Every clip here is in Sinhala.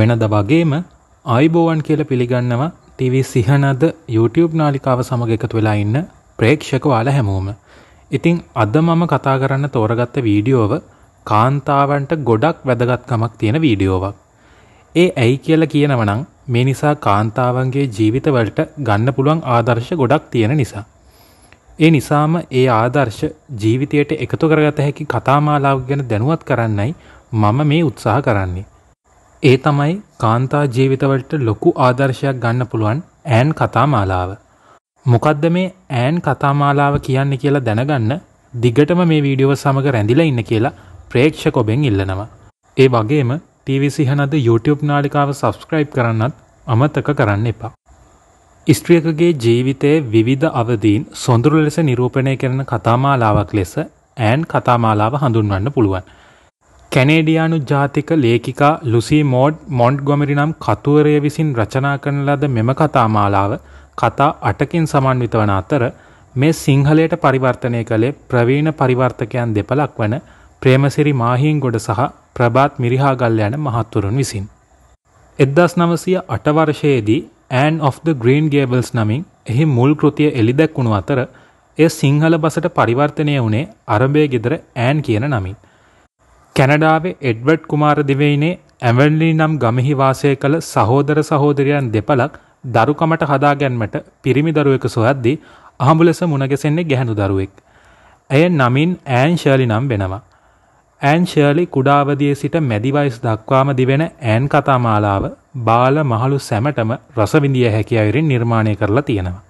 වෙනද වගේම ආයිබෝවන් කියල පිළිගන්නවා ටව සිහනද YouTube නාලිකාව සමඟ එකතු වෙලා ඉන්න ප්‍රේක්ෂක වාල හැමෝම. ඉතිං අද මම කතා කරන්න තෝරගත්ත වීඩියෝව කාන්තාවන්ට ගොඩක් වැදගත්කමක් තියෙන වීඩියෝවක්. ඒ ඇයි කියලා කියනවනං මේ නිසා කාන්තාවන්ගේ ජීවිතවලට ගන්න පුළුවන් ආදර්ශ ගොඩක් තියෙන නිසා. ඒ නිසාම ඒ ආදර්ශ ජීවිතයට එකතු කරගත හැකි කතාමාලාව ගැන දැනුවත් කරන්නයි මම මේ උත්සාහ කරන්නේ. ඒ තමයි කාන්තා ජීවිතවලට ලොකු ආදර්ශයක් ගන්න පුළුවන් ඈන් කතාමාලාව. මොකද්ද මේ ඈන් කතාමාලාව කියන්නේ කියලා දැනගන්න දිගටම මේ වීඩියෝ සමග රැඳිලා ඉන්න කියලා ප්‍රේක්ෂකොබෙන් ඉල්ලනවා. ඒ වගේම TV සිහනද YouTube නාලිකාව subscribe කරන්නත් අමතක කරන්න එපා. ස්ත්‍රියකගේ ජීවිතයේ විවිධ අවදීන් සොඳුරු ලෙස නිරූපණය කරන කතාමාලාවක් ලෙස ඈන් කතාමාලාව හඳුන්වන්න පුළුවන්. කැනේඩියානු ජාතික ලේඛිකා ලුසී මෝඩ් මොන්ට්ගොමරි නම් කතුවරය විසින් රචනා කරන ලද මෙම කතාමාලාව කතා අටකින් සමන්විත වන අතර මේ සිංහලයට පරිවර්තනය කළේ ප්‍රවීණ පරිවර්තකයන් දෙපළක් වන ප්‍රේමසිරි මාහිංගොඩ සහ ප්‍රභාත් මිරිහාගල් යන මහත්තුරුන් විසින්. එද්දස් නවසය අටවර්ෂයේදී Anne of the Green Gables නමින් එහි මුල් කෘතිය එළිදැක්වුණු අතර ඒ සිංහල බසට පරිවර්තනය වුණේ අරබය ගෙදර ඇන් කියන නමින්. කැනඩාවේ එඩ්වඩ් කුමාර දිවයිනේ ඇවන්ලි නම් ගමෙහි වාසය කළ සහෝදර සහෝදරයන් දෙපලක් දරුකමට හදාගැන්මට පිරිමි දරුවෙක සොහද්දී අහඹු ලෙස මුණගැසෙන්නේ ගැහැණු දරුවෙක්. ඇය නමින් ඈන් ෂර්ලි නම් වෙනවා. ඈන් ෂර්ලි කුඩාවදියේ සිට මැදි වයස දක්වාම දිවෙන ඈන් කතාමාලාව බාල මහලු සැමටම රසවිඳිය හැකි අයුරින් නිර්මාණය කරලා තියෙනවා.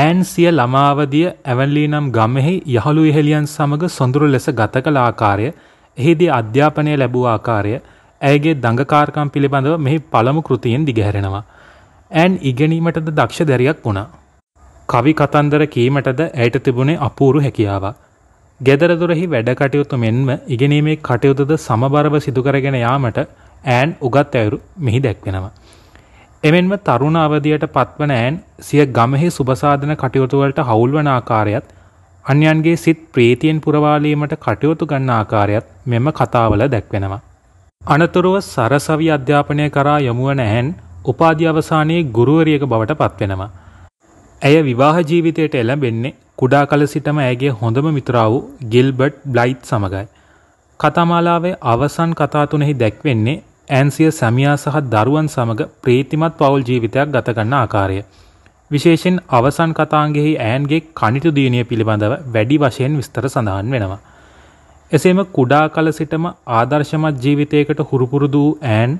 ඈන් සිය ළමාවදිය ඇවන්ලි නම් ගමෙහි යහළු ඉහෙලියන් සමග සොඳුරු ලෙස ගත කළ ආකාරය එහිදී අධ්‍යාපනය ලැබූ ආකාරය ඇයගේ දඟකාරකම් පිළිබඳව මෙහි පළමු කෘතියෙන් දිගහැරෙනවා. ඇන් ඉගෙනීමටද දක්ෂ දැරියක් වුණා. කවි කතන්දර කීමටද ඇයට තිබුණේ අපූරු හැකියාවක්. ගෙදරදොරෙහි වැඩකටයුතු මෙන්ම ඉගෙනීමේ කටයුතුද සමබරව සිදුකරගෙන යාමට ඈන් උගත් ඇයුරු මෙහි දැක්වෙනවා. එමෙන්ම තරුණ අවධියට පත්වන ඈන් සිය ගමෙහි සුබසාධන කටයුතුවලට හවුල්වන ආකාරයත් අන්‍යයන්ගේ සිත් ප්‍රීතියෙන් පුරවාලීමට කටයුතු ගන්න ආකාරයත් මෙම කතාවල දැක්වෙනවා. අනතුරුව සරසවි අධ්‍යාපනය කරා යොමුවන ඇහැන් උපාධි අවසානයේ ගුරුවරියක බවට පත්වෙනවා. ඇය විවාහ ජීවිතයට එළඹෙන්නේ කුඩා කල සිටම ඇගේ හොඳම මිතුරා වූ ගිල්බර්ට් බ්ලයිට් සමගයි. කතාමාලාවේ අවසන් කතා තුනෙහි දැක්වෙන්නේ ඇන්සිය සැමියා සහ දරුවන් සමග ප්‍රීතිමත් පවුල් ජීවිතයක් ගත ගන්න ආකාරය. විශේෂෙන් අවසන් කතාන්ගෙහි ඇන්ගේ කනිටු දියණිය පිළිබඳව වැඩි වශයෙන් විස්තර සඳහන් වෙනවා. එසේම කුඩා කල සිටම ආදර්ශමත් ජීවිතයකට හුරුපුරුදු ඇන්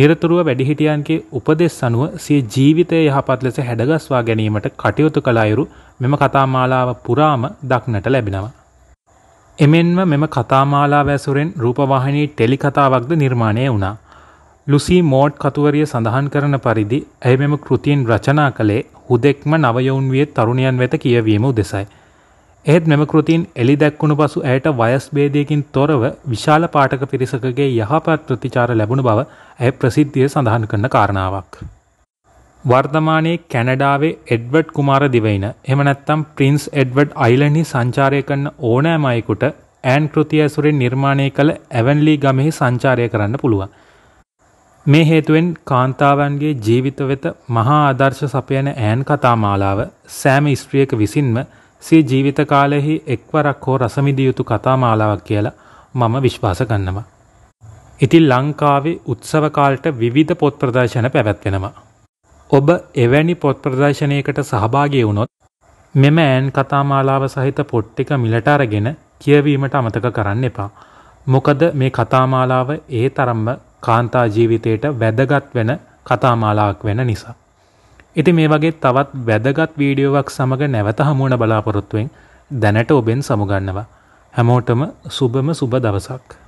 නිරතුරුව වැඩිහිටියන්ගේ උපදෙස් අනුව සිය ජීවිතය යහපත් ලෙස හැඩගස්වා ගැනීමට කටයුතු කළ අයුරු මෙම කතාමාලාව පුරාම දක්නට ලැබෙනවා. එමෙන්ම මෙම කතාමාලාව ඇසුරෙන් රූපවාහිනී ටෙලිකතාවක්ද නිර්මාණය වුණා. ලුසී මෝඩ් කතුවරිය සඳහන් කරන පරිදි ඇය මෙම කෘතියෙන් රචනා කළේ හුදෙක්ම නවයවුන් විය තරුණයන් වෙත කියවීම උදෙසයි. එහෙත් මෙම කෘතින් එලි දැක්වුණු පසු ඇයට වයස් භේදයකින් තොරව විශාල පාඨක පිරිසකගේ යහපත් ප්‍රතිචාර ලැබුණු බව ඇය ප්‍රසිද්ධිය සඳහන් කරන කාරණාවක්. වර්තමානයේ කැනඩාවේ එඩ්වඩ් කුමාර දිවයින එහෙම නැත්නම් ප්‍රින්ස් එඩ්වඩ් අයිලන්ඩ්හි සංචාරය කරන ඕනෑම අයෙකුට ඈන් කෘතිය ඇසුරෙන් නිර්මාණය කළ ඇවන්ලී ගමෙහි සංචාරය කරන්න පුළුවන්. මේ හේතුවෙන් කාන්තාවන්ගේ ජීවිත වෙත මහා ආදර්ශ සපයන ඈන් කතාමාලාව සෑම ස්ත්‍රියක විසින්ම සිය ජීවිත කාලයෙහි එක්වරක් හෝ රසමිදිය යුතු කතාමාලාවක් කියලා මම විශ්වාස ගන්නවා. ඉතින් ලංකාවේ උත්සව කාලට විවිධ පොත් ප්‍රදර්ශන පැවැත්වෙනවා. ඔබ එවැනි පොත් ප්‍රදර්ශනයකට සහභාගී වුණොත් මෙම ඈන් කතාමාලාව සහිත පොට්ටික මිලට අරගෙන කියවීමට අමතක කරන්න එපා. මොකද මේ කතාමාලාව ඒ තරම්ම කාන්තා ජීවිතයට වැදගත් වෙන කතාමාලාවක් වෙන නිසා. ඉතින් මේ වගේ තවත් වැදගත් වීඩියෝවක් සමග නැවත හමුවන බලාපොරොත්තුවෙන් දැනට ඔබෙන් සමුගන්නවා. හැමෝටම සුබම සුබ දවසක්.